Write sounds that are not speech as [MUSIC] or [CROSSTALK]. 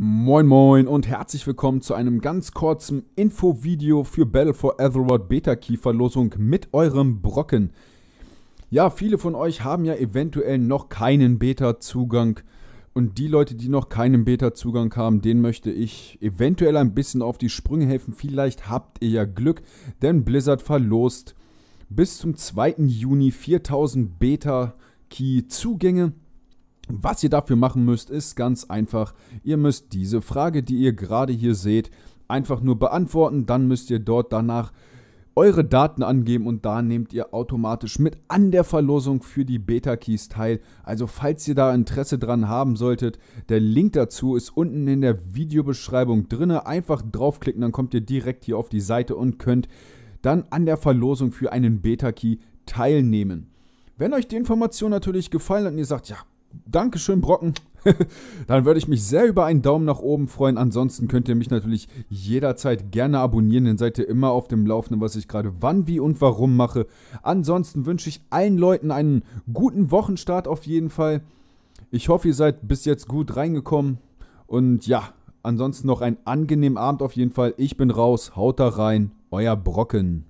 Moin moin und herzlich willkommen zu einem ganz kurzen Infovideo für Battle for Etherworld Beta Key Verlosung mit eurem Brocken. Ja, viele von euch haben ja eventuell noch keinen Beta Zugang und die Leute, die noch keinen Beta Zugang haben, den möchte ich eventuell ein bisschen auf die Sprünge helfen. Vielleicht habt ihr ja Glück, denn Blizzard verlost bis zum 2. Juni 4000 Beta Key Zugänge. Was ihr dafür machen müsst, ist ganz einfach. Ihr müsst diese Frage, die ihr gerade hier seht, einfach nur beantworten. Dann müsst ihr dort danach eure Daten angeben und da nehmt ihr automatisch mit an der Verlosung für die Beta-Keys teil. Also falls ihr da Interesse dran haben solltet, der Link dazu ist unten in der Videobeschreibung drin. Einfach draufklicken, dann kommt ihr direkt hier auf die Seite und könnt dann an der Verlosung für einen Beta-Key teilnehmen. Wenn euch die Information natürlich gefallen hat und ihr sagt, ja, Dankeschön, Brocken. [LAUGHS] Dann würde ich mich sehr über einen Daumen nach oben freuen. Ansonsten könnt ihr mich natürlich jederzeit gerne abonnieren, denn seid ihr immer auf dem Laufenden, was ich gerade wann, wie und warum mache. Ansonsten wünsche ich allen Leuten einen guten Wochenstart auf jeden Fall. Ich hoffe, ihr seid bis jetzt gut reingekommen. Und ja, ansonsten noch einen angenehmen Abend auf jeden Fall. Ich bin raus, haut da rein, euer Brocken.